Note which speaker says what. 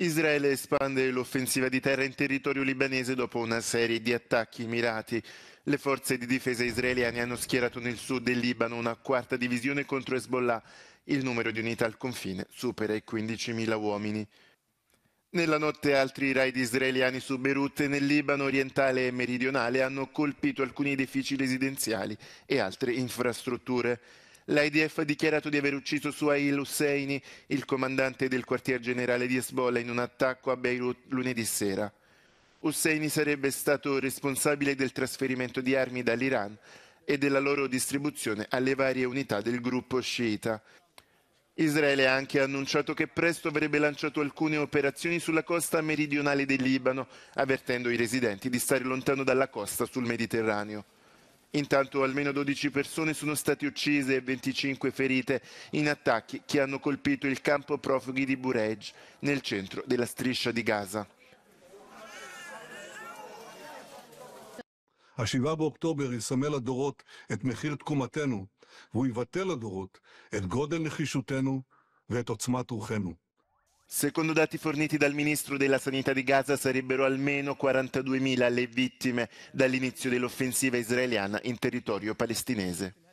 Speaker 1: Israele espande l'offensiva di terra in territorio libanese dopo una serie di attacchi mirati. Le forze di difesa israeliane hanno schierato nel sud del Libano una quarta divisione contro Hezbollah. Il numero di unità al confine supera i 15.000 uomini. Nella notte altri raid israeliani su Beirut nel Libano orientale e meridionale hanno colpito alcuni edifici residenziali e altre infrastrutture. L'IDF ha dichiarato di aver ucciso Suhail Husseini, il comandante del quartier generale di Hezbollah, in un attacco a Beirut lunedì sera. Husseini sarebbe stato responsabile del trasferimento di armi dall'Iran e della loro distribuzione alle varie unità del gruppo sciita. Israele ha anche annunciato che presto avrebbe lanciato alcune operazioni sulla costa meridionale del Libano, avvertendo i residenti di stare lontano dalla costa sul Mediterraneo. Intanto almeno 12 persone sono state uccise e 25 ferite in attacchi che hanno colpito il campo profughi di Burej, nel centro della striscia di Gaza.
Speaker 2: ה-7 ottobre יסמל לדורות את מחיר תקומתנו, והוא יבטא לדורות את גודל נחישותנו ואת עוצמת רוחנו.
Speaker 1: Secondo dati forniti dal ministro della Sanità di Gaza sarebbero almeno 42.000 le vittime dall'inizio dell'offensiva israeliana in territorio palestinese.